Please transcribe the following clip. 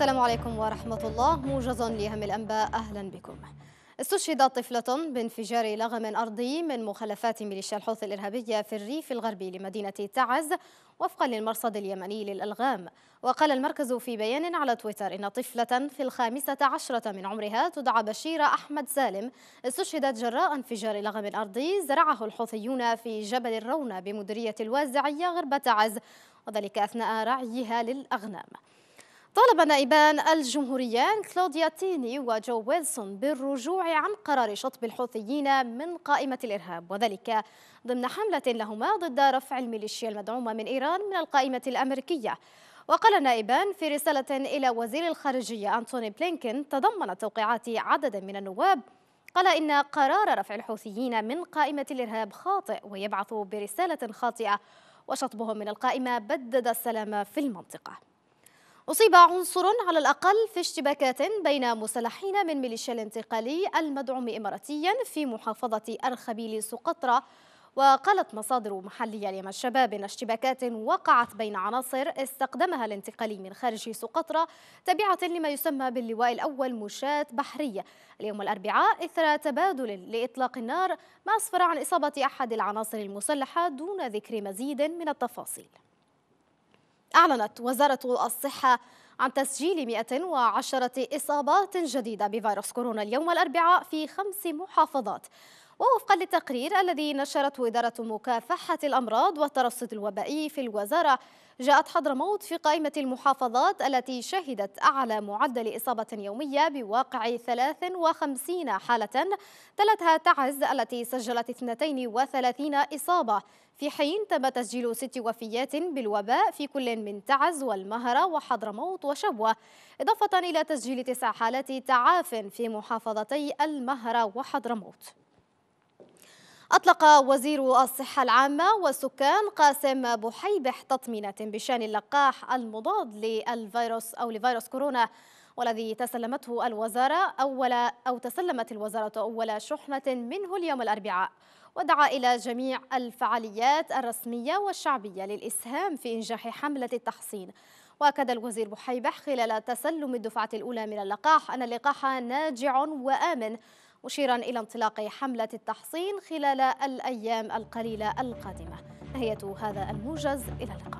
السلام عليكم ورحمة الله موجز لأهم الأنباء أهلا بكم استشهدت طفلة بانفجار لغم أرضي من مخلفات ميليشيا الحوثي الإرهابية في الريف الغربي لمدينة تعز وفقا للمرصد اليمني للألغام وقال المركز في بيان على تويتر إن طفلة في الخامسة عشرة من عمرها تدعى بشيرة أحمد سالم استشهدت جراء انفجار لغم أرضي زرعه الحوثيون في جبل الرونة بمديرية الوازعية غرب تعز وذلك أثناء رعيها للأغنام طالب نائبان الجمهوريان كلوديا تيني وجو ويلسون بالرجوع عن قرار شطب الحوثيين من قائمة الإرهاب وذلك ضمن حملة لهما ضد رفع الميليشيا المدعومة من إيران من القائمة الأمريكية وقال نائبان في رسالة إلى وزير الخارجية أنتوني بلينكين تضمن توقيعات عدد من النواب قال إن قرار رفع الحوثيين من قائمة الإرهاب خاطئ ويبعث برسالة خاطئة وشطبهم من القائمة بدد السلام في المنطقة أصيب عنصر على الأقل في اشتباكات بين مسلحين من ميليشيا الانتقالي المدعوم إماراتيا في محافظة أرخبيل سقطرى وقالت مصادر محلية لما الشباب إن اشتباكات وقعت بين عناصر استخدمها الانتقالي من خارج سقطرى تبعة لما يسمى باللواء الأول مشاة بحرية اليوم الأربعاء إثر تبادل لإطلاق النار ما أسفر عن إصابة أحد العناصر المسلحة دون ذكر مزيد من التفاصيل أعلنت وزارة الصحة عن تسجيل 110 إصابات جديدة بفيروس كورونا اليوم الأربعاء في خمس محافظات ووفقا للتقرير الذي نشرته إدارة مكافحة الأمراض والترصد الوبائي في الوزارة جاءت حضرموت في قائمة المحافظات التي شهدت أعلى معدل إصابة يومية بواقع 53 حالة تلتها تعز التي سجلت 32 إصابة في حين تم تسجيل ست وفيات بالوباء في كل من تعز والمهرة وحضرموت وشبوة إضافة إلى تسجيل تسع حالات تعاف في محافظتي المهرة وحضرموت أطلق وزير الصحة العامة والسكان قاسم بحيبح تطمينات بشأن اللقاح المضاد للفيروس أو لفيروس كورونا والذي تسلمته الوزارة أول أو تسلمت الوزارة أول شحنة منه اليوم الأربعاء ودعا إلى جميع الفعاليات الرسمية والشعبية للإسهام في إنجاح حملة التحصين وأكد الوزير بحيبح خلال تسلم الدفعة الأولى من اللقاح أن اللقاح ناجع وآمن مشيرا إلى انطلاق حملة التحصين خلال الأيام القليلة القادمة نهاية هذا الموجز إلى اللقاء